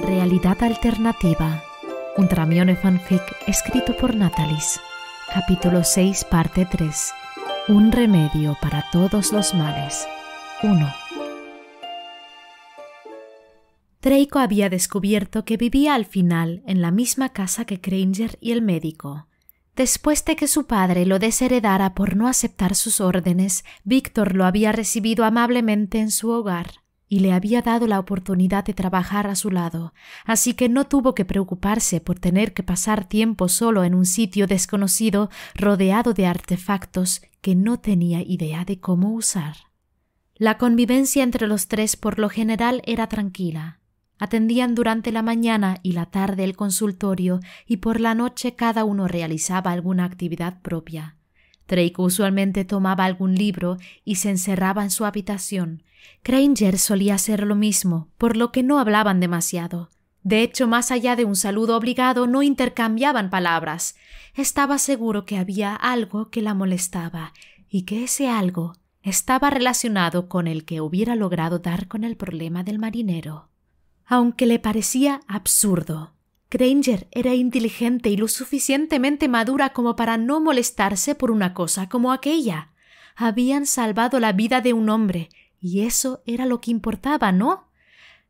Realidad Alternativa, un tramione fanfic escrito por Natalis, capítulo 6, parte 3. Un remedio para todos los males. 1. Draco había descubierto que vivía al final en la misma casa que Granger y el médico. Después de que su padre lo desheredara por no aceptar sus órdenes, Víctor lo había recibido amablemente en su hogar y le había dado la oportunidad de trabajar a su lado, así que no tuvo que preocuparse por tener que pasar tiempo solo en un sitio desconocido rodeado de artefactos que no tenía idea de cómo usar. La convivencia entre los tres por lo general era tranquila. Atendían durante la mañana y la tarde el consultorio y por la noche cada uno realizaba alguna actividad propia. Drake usualmente tomaba algún libro y se encerraba en su habitación. Granger solía hacer lo mismo, por lo que no hablaban demasiado. De hecho, más allá de un saludo obligado, no intercambiaban palabras. Estaba seguro que había algo que la molestaba, y que ese algo estaba relacionado con el que hubiera logrado dar con el problema del marinero. Aunque le parecía absurdo, Granger era inteligente y lo suficientemente madura como para no molestarse por una cosa como aquella. Habían salvado la vida de un hombre, y eso era lo que importaba, ¿no?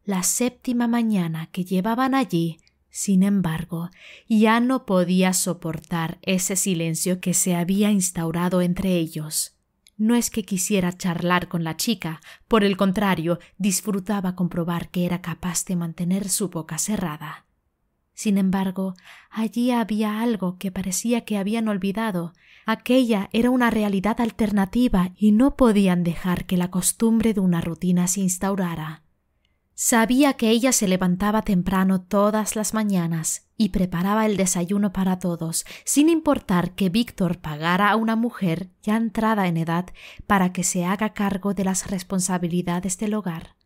La séptima mañana que llevaban allí, sin embargo, ya no podía soportar ese silencio que se había instaurado entre ellos. No es que quisiera charlar con la chica, por el contrario, disfrutaba comprobar que era capaz de mantener su boca cerrada. Sin embargo, allí había algo que parecía que habían olvidado. Aquella era una realidad alternativa y no podían dejar que la costumbre de una rutina se instaurara. Sabía que ella se levantaba temprano todas las mañanas y preparaba el desayuno para todos, sin importar que Víctor pagara a una mujer ya entrada en edad para que se haga cargo de las responsabilidades del hogar.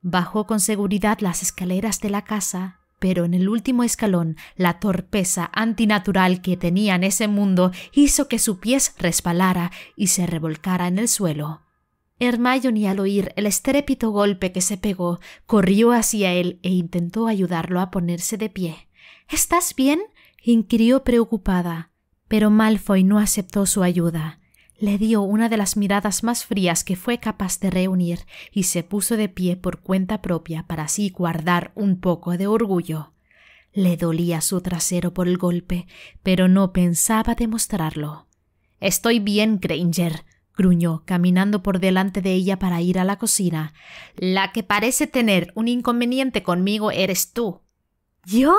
Bajó con seguridad las escaleras de la casa pero en el último escalón la torpeza antinatural que tenía en ese mundo hizo que su pies resbalara y se revolcara en el suelo. Hermione al oír el estrépito golpe que se pegó, corrió hacia él e intentó ayudarlo a ponerse de pie. ¿Estás bien? inquirió preocupada, pero Malfoy no aceptó su ayuda. Le dio una de las miradas más frías que fue capaz de reunir y se puso de pie por cuenta propia para así guardar un poco de orgullo. Le dolía su trasero por el golpe, pero no pensaba demostrarlo. Estoy bien, Granger, gruñó, caminando por delante de ella para ir a la cocina. La que parece tener un inconveniente conmigo eres tú. ¿Yo?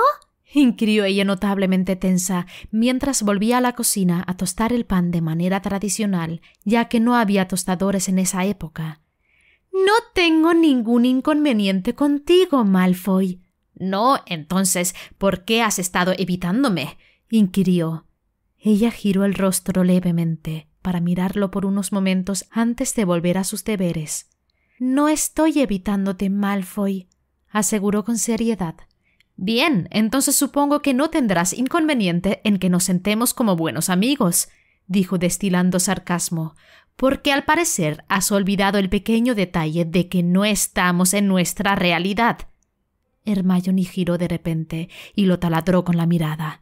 inquirió ella notablemente tensa mientras volvía a la cocina a tostar el pan de manera tradicional, ya que no había tostadores en esa época. No tengo ningún inconveniente contigo, Malfoy. No, entonces, ¿por qué has estado evitándome? inquirió. Ella giró el rostro levemente para mirarlo por unos momentos antes de volver a sus deberes. No estoy evitándote, Malfoy, aseguró con seriedad. Bien, entonces supongo que no tendrás inconveniente en que nos sentemos como buenos amigos, dijo destilando sarcasmo, porque al parecer has olvidado el pequeño detalle de que no estamos en nuestra realidad. Hermione giró de repente y lo taladró con la mirada.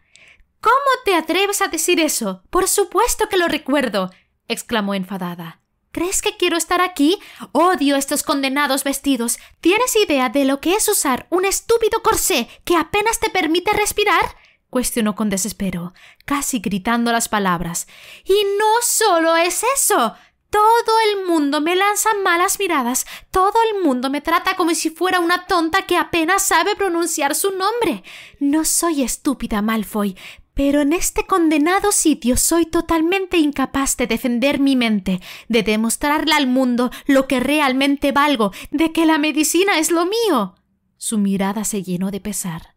¿Cómo te atreves a decir eso? Por supuesto que lo recuerdo. exclamó enfadada. ¿Crees que quiero estar aquí? Odio estos condenados vestidos. ¿Tienes idea de lo que es usar un estúpido corsé que apenas te permite respirar? cuestionó con desespero, casi gritando las palabras. Y no solo es eso. Todo el mundo me lanza malas miradas, todo el mundo me trata como si fuera una tonta que apenas sabe pronunciar su nombre. No soy estúpida, Malfoy, pero en este condenado sitio soy totalmente incapaz de defender mi mente, de demostrarle al mundo lo que realmente valgo, de que la medicina es lo mío. Su mirada se llenó de pesar.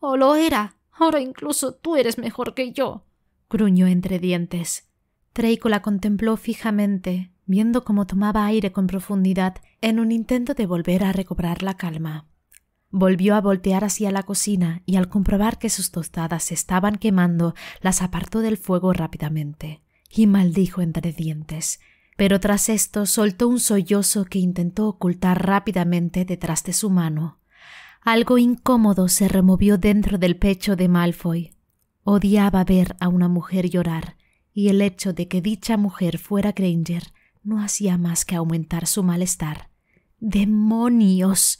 O oh, lo era. Ahora incluso tú eres mejor que yo. gruñó entre dientes. Treyko la contempló fijamente, viendo cómo tomaba aire con profundidad en un intento de volver a recobrar la calma. Volvió a voltear hacia la cocina y al comprobar que sus tostadas se estaban quemando, las apartó del fuego rápidamente y maldijo entre dientes. Pero tras esto soltó un sollozo que intentó ocultar rápidamente detrás de su mano. Algo incómodo se removió dentro del pecho de Malfoy. Odiaba ver a una mujer llorar, y el hecho de que dicha mujer fuera Granger no hacía más que aumentar su malestar. ¡Demonios!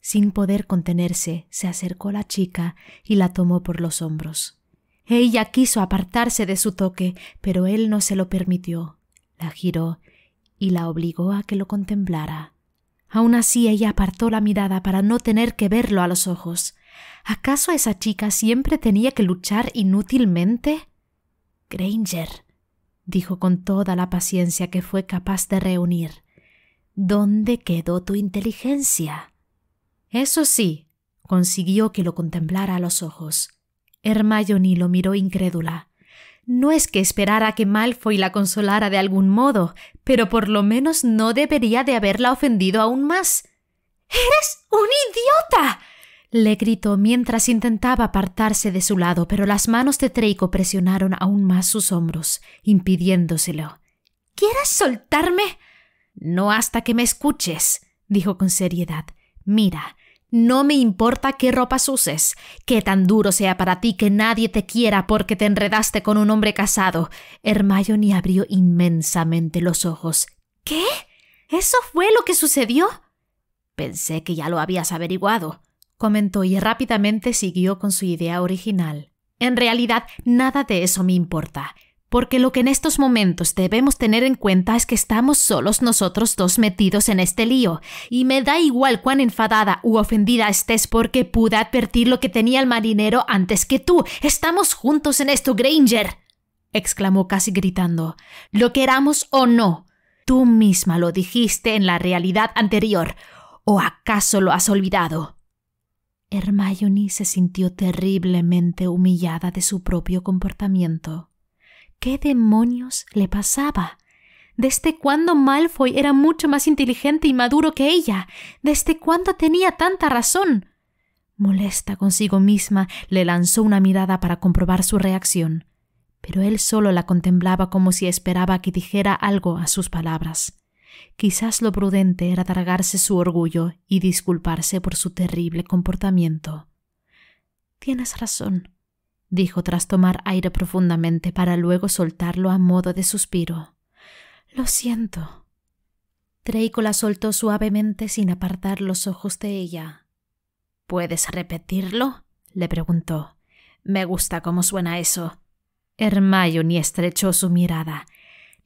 Sin poder contenerse, se acercó la chica y la tomó por los hombros. Ella quiso apartarse de su toque, pero él no se lo permitió. La giró y la obligó a que lo contemplara. Aun así ella apartó la mirada para no tener que verlo a los ojos. ¿Acaso esa chica siempre tenía que luchar inútilmente? Granger, dijo con toda la paciencia que fue capaz de reunir, ¿dónde quedó tu inteligencia? Eso sí, consiguió que lo contemplara a los ojos. Hermione lo miró incrédula. No es que esperara que Malfoy la consolara de algún modo, pero por lo menos no debería de haberla ofendido aún más. ¡Eres un idiota! le gritó mientras intentaba apartarse de su lado, pero las manos de Treiko presionaron aún más sus hombros, impidiéndoselo. ¿Quieres soltarme? No hasta que me escuches, dijo con seriedad. Mira, no me importa qué ropas uses, qué tan duro sea para ti que nadie te quiera porque te enredaste con un hombre casado. Hermione abrió inmensamente los ojos. ¿Qué? ¿Eso fue lo que sucedió? Pensé que ya lo habías averiguado, comentó y rápidamente siguió con su idea original. En realidad, nada de eso me importa. Porque lo que en estos momentos debemos tener en cuenta es que estamos solos nosotros dos metidos en este lío, y me da igual cuán enfadada u ofendida estés porque pude advertir lo que tenía el marinero antes que tú. Estamos juntos en esto, Granger. exclamó casi gritando. Lo queramos o no. Tú misma lo dijiste en la realidad anterior. ¿O acaso lo has olvidado? Hermione se sintió terriblemente humillada de su propio comportamiento. ¿Qué demonios le pasaba? ¿Desde cuándo Malfoy era mucho más inteligente y maduro que ella? ¿Desde cuándo tenía tanta razón? Molesta consigo misma, le lanzó una mirada para comprobar su reacción, pero él solo la contemplaba como si esperaba que dijera algo a sus palabras. Quizás lo prudente era tragarse su orgullo y disculparse por su terrible comportamiento. Tienes razón, dijo tras tomar aire profundamente para luego soltarlo a modo de suspiro. Lo siento. Treiko la soltó suavemente sin apartar los ojos de ella. ¿Puedes repetirlo? le preguntó. Me gusta cómo suena eso. Hermione estrechó su mirada.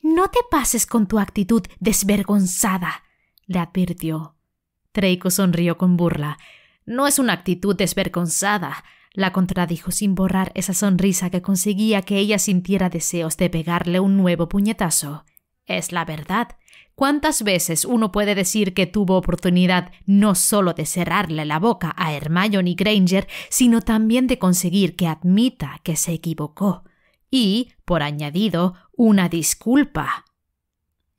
No te pases con tu actitud desvergonzada, le advirtió. Treiko sonrió con burla. No es una actitud desvergonzada. La contradijo sin borrar esa sonrisa que conseguía que ella sintiera deseos de pegarle un nuevo puñetazo. Es la verdad. ¿Cuántas veces uno puede decir que tuvo oportunidad no solo de cerrarle la boca a Hermione Granger, sino también de conseguir que admita que se equivocó? Y, por añadido, una disculpa.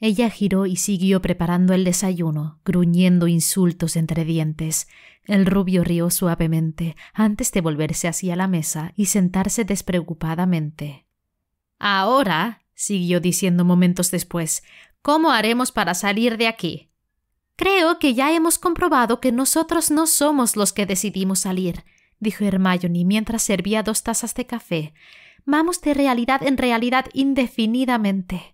Ella giró y siguió preparando el desayuno, gruñendo insultos entre dientes. El rubio rió suavemente antes de volverse hacia la mesa y sentarse despreocupadamente. Ahora, siguió diciendo momentos después, ¿cómo haremos para salir de aquí? Creo que ya hemos comprobado que nosotros no somos los que decidimos salir, dijo Hermione mientras servía dos tazas de café. Vamos de realidad en realidad indefinidamente.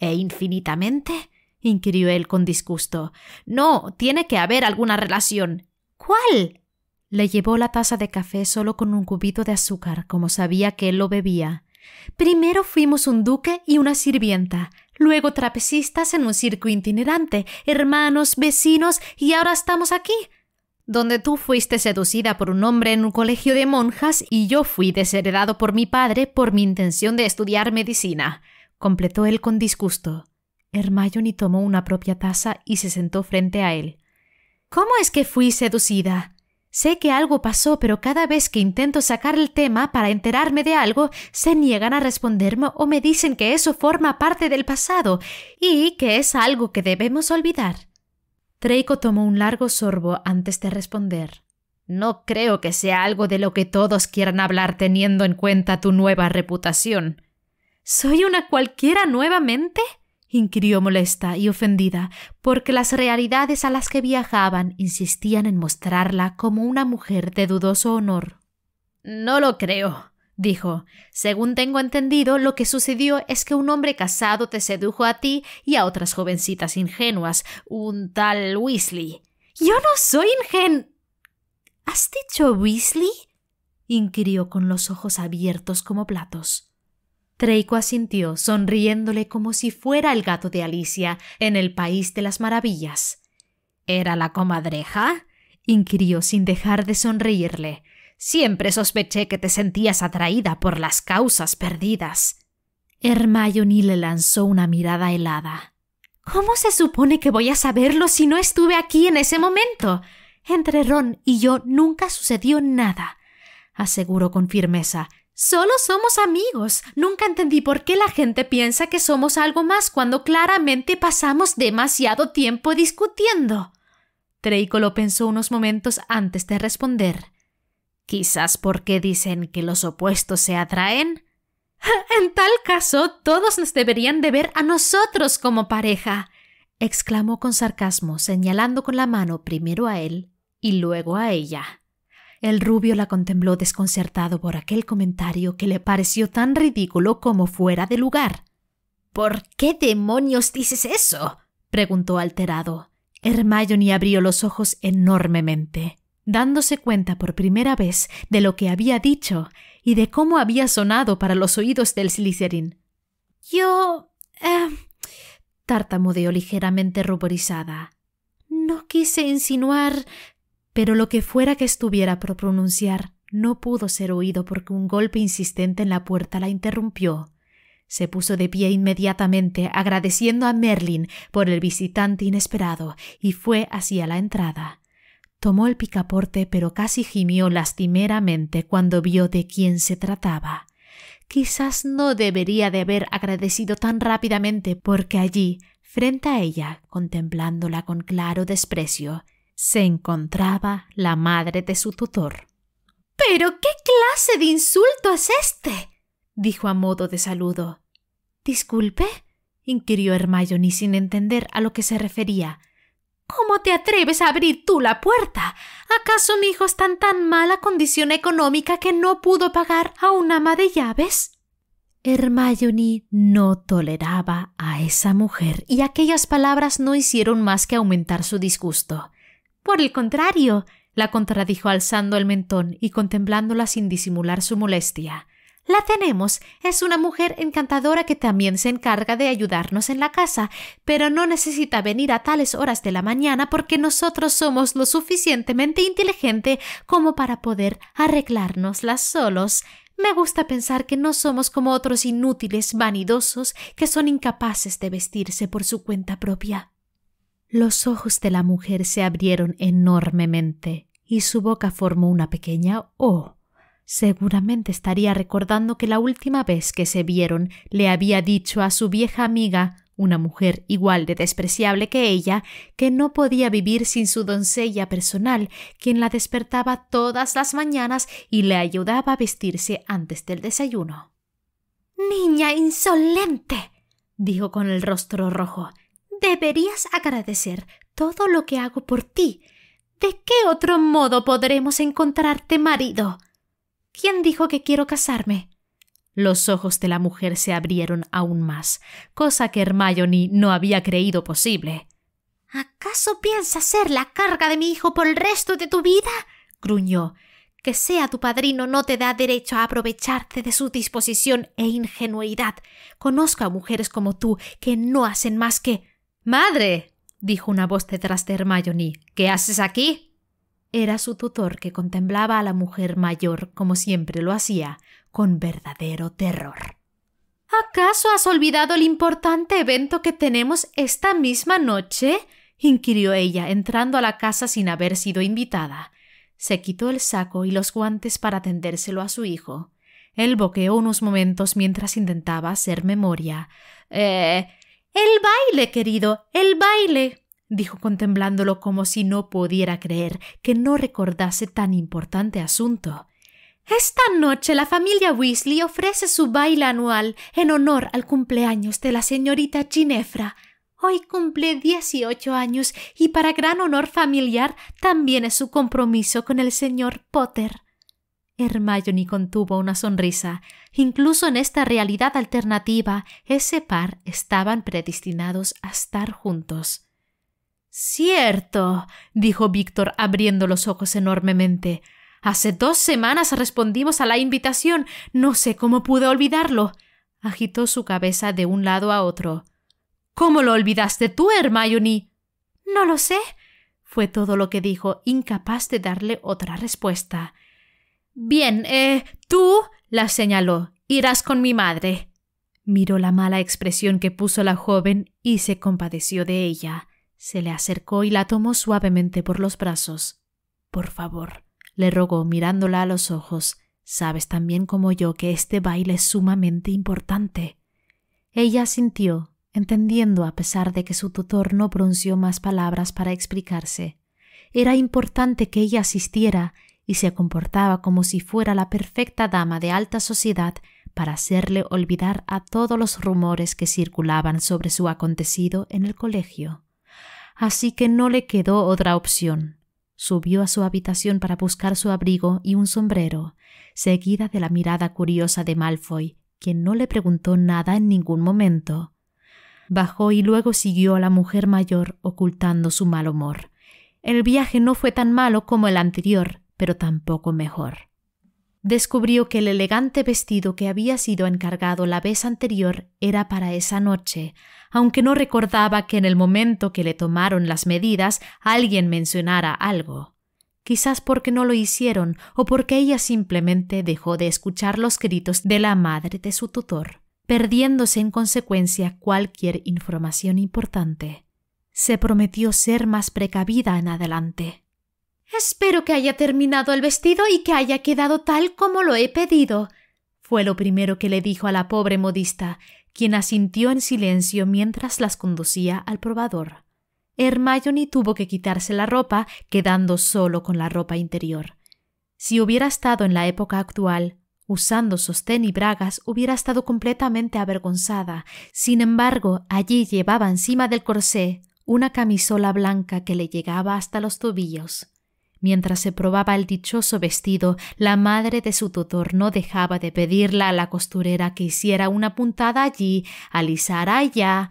¿E infinitamente? inquirió él con disgusto. No, tiene que haber alguna relación. ¿Cuál? Le llevó la taza de café solo con un cubito de azúcar, como sabía que él lo bebía. Primero fuimos un duque y una sirvienta, luego trapecistas en un circo itinerante, hermanos, vecinos, y ahora estamos aquí donde tú fuiste seducida por un hombre en un colegio de monjas y yo fui desheredado por mi padre por mi intención de estudiar medicina completó él con disgusto. Hermione tomó una propia taza y se sentó frente a él. ¿Cómo es que fui seducida? Sé que algo pasó, pero cada vez que intento sacar el tema para enterarme de algo, se niegan a responderme o me dicen que eso forma parte del pasado y que es algo que debemos olvidar. Draco tomó un largo sorbo antes de responder. No creo que sea algo de lo que todos quieran hablar teniendo en cuenta tu nueva reputación. ¿Soy una cualquiera nuevamente? inquirió molesta y ofendida, porque las realidades a las que viajaban insistían en mostrarla como una mujer de dudoso honor. No lo creo, dijo. Según tengo entendido, lo que sucedió es que un hombre casado te sedujo a ti y a otras jovencitas ingenuas, un tal Weasley. Yo no soy ingen. ¿Has dicho Weasley? inquirió con los ojos abiertos como platos. Treiko asintió, sonriéndole como si fuera el gato de Alicia en el País de las Maravillas. ¿Era la comadreja? inquirió sin dejar de sonreírle. Siempre sospeché que te sentías atraída por las causas perdidas. Hermione le lanzó una mirada helada. ¿Cómo se supone que voy a saberlo si no estuve aquí en ese momento? Entre Ron y yo nunca sucedió nada, aseguró con firmeza, Solo somos amigos. Nunca entendí por qué la gente piensa que somos algo más cuando claramente pasamos demasiado tiempo discutiendo. Treiko lo pensó unos momentos antes de responder. Quizás porque dicen que los opuestos se atraen. En tal caso, todos nos deberían de ver a nosotros como pareja, exclamó con sarcasmo, señalando con la mano primero a él y luego a ella. El rubio la contempló desconcertado por aquel comentario que le pareció tan ridículo como fuera de lugar. ¿Por qué demonios dices eso? preguntó alterado. Hermione abrió los ojos enormemente, dándose cuenta por primera vez de lo que había dicho y de cómo había sonado para los oídos del Slytherin. Yo. Eh, tartamudeó ligeramente ruborizada. No quise insinuar pero lo que fuera que estuviera por pronunciar no pudo ser oído porque un golpe insistente en la puerta la interrumpió. Se puso de pie inmediatamente, agradeciendo a Merlin por el visitante inesperado, y fue hacia la entrada. Tomó el picaporte, pero casi gimió lastimeramente cuando vio de quién se trataba. Quizás no debería de haber agradecido tan rápidamente, porque allí, frente a ella, contemplándola con claro desprecio, se encontraba la madre de su tutor. Pero qué clase de insulto es este. dijo a modo de saludo. Disculpe, inquirió Hermione sin entender a lo que se refería. ¿Cómo te atreves a abrir tú la puerta? ¿Acaso mi hijo está en tan mala condición económica que no pudo pagar a un ama de llaves? Hermione no toleraba a esa mujer y aquellas palabras no hicieron más que aumentar su disgusto. Por el contrario, la contradijo alzando el mentón y contemplándola sin disimular su molestia. La tenemos. Es una mujer encantadora que también se encarga de ayudarnos en la casa, pero no necesita venir a tales horas de la mañana porque nosotros somos lo suficientemente inteligente como para poder las solos. Me gusta pensar que no somos como otros inútiles vanidosos que son incapaces de vestirse por su cuenta propia. Los ojos de la mujer se abrieron enormemente y su boca formó una pequeña O. Seguramente estaría recordando que la última vez que se vieron le había dicho a su vieja amiga, una mujer igual de despreciable que ella, que no podía vivir sin su doncella personal, quien la despertaba todas las mañanas y le ayudaba a vestirse antes del desayuno. Niña insolente. dijo con el rostro rojo. Deberías agradecer todo lo que hago por ti. ¿De qué otro modo podremos encontrarte marido? ¿Quién dijo que quiero casarme? Los ojos de la mujer se abrieron aún más, cosa que Hermione no había creído posible. ¿Acaso piensas ser la carga de mi hijo por el resto de tu vida? gruñó. Que sea tu padrino no te da derecho a aprovecharte de su disposición e ingenuidad. Conozco a mujeres como tú que no hacen más que Madre. dijo una voz detrás de Hermione. ¿Qué haces aquí? Era su tutor que contemplaba a la mujer mayor, como siempre lo hacía, con verdadero terror. ¿Acaso has olvidado el importante evento que tenemos esta misma noche? inquirió ella, entrando a la casa sin haber sido invitada. Se quitó el saco y los guantes para tendérselo a su hijo. Él boqueó unos momentos mientras intentaba hacer memoria. Eh. El baile, querido, el baile, dijo contemplándolo como si no pudiera creer que no recordase tan importante asunto. Esta noche la familia Weasley ofrece su baile anual en honor al cumpleaños de la señorita Ginefra. Hoy cumple dieciocho años y para gran honor familiar también es su compromiso con el señor Potter. Hermione contuvo una sonrisa. Incluso en esta realidad alternativa, ese par estaban predestinados a estar juntos. Cierto, dijo Víctor abriendo los ojos enormemente. Hace dos semanas respondimos a la invitación. No sé cómo pude olvidarlo. Agitó su cabeza de un lado a otro. ¿Cómo lo olvidaste tú, Hermione? No lo sé. fue todo lo que dijo, incapaz de darle otra respuesta. Bien, eh, tú, la señaló, irás con mi madre. Miró la mala expresión que puso la joven y se compadeció de ella. Se le acercó y la tomó suavemente por los brazos. Por favor, le rogó mirándola a los ojos. Sabes tan bien como yo que este baile es sumamente importante. Ella sintió, entendiendo a pesar de que su tutor no pronunció más palabras para explicarse. Era importante que ella asistiera y se comportaba como si fuera la perfecta dama de alta sociedad para hacerle olvidar a todos los rumores que circulaban sobre su acontecido en el colegio. Así que no le quedó otra opción. Subió a su habitación para buscar su abrigo y un sombrero, seguida de la mirada curiosa de Malfoy, quien no le preguntó nada en ningún momento. Bajó y luego siguió a la mujer mayor ocultando su mal humor. El viaje no fue tan malo como el anterior, pero tampoco mejor. Descubrió que el elegante vestido que había sido encargado la vez anterior era para esa noche, aunque no recordaba que en el momento que le tomaron las medidas alguien mencionara algo quizás porque no lo hicieron o porque ella simplemente dejó de escuchar los gritos de la madre de su tutor, perdiéndose en consecuencia cualquier información importante. Se prometió ser más precavida en adelante. Espero que haya terminado el vestido y que haya quedado tal como lo he pedido. fue lo primero que le dijo a la pobre modista, quien asintió en silencio mientras las conducía al probador. Hermione tuvo que quitarse la ropa, quedando solo con la ropa interior. Si hubiera estado en la época actual, usando sostén y bragas, hubiera estado completamente avergonzada. Sin embargo, allí llevaba encima del corsé una camisola blanca que le llegaba hasta los tobillos. Mientras se probaba el dichoso vestido, la madre de su tutor no dejaba de pedirla a la costurera que hiciera una puntada allí, alisara allá.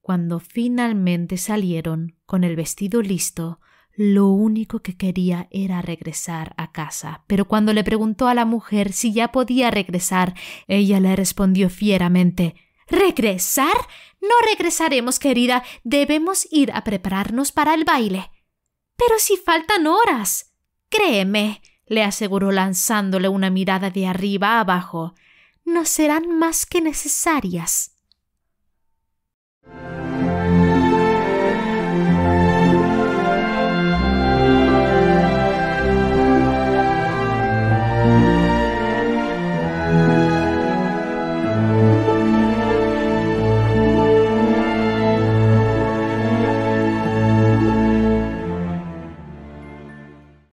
Cuando finalmente salieron, con el vestido listo, lo único que quería era regresar a casa. Pero cuando le preguntó a la mujer si ya podía regresar, ella le respondió fieramente ¿Regresar? No regresaremos, querida. Debemos ir a prepararnos para el baile. Pero si faltan horas. Créeme, le aseguró lanzándole una mirada de arriba a abajo, no serán más que necesarias.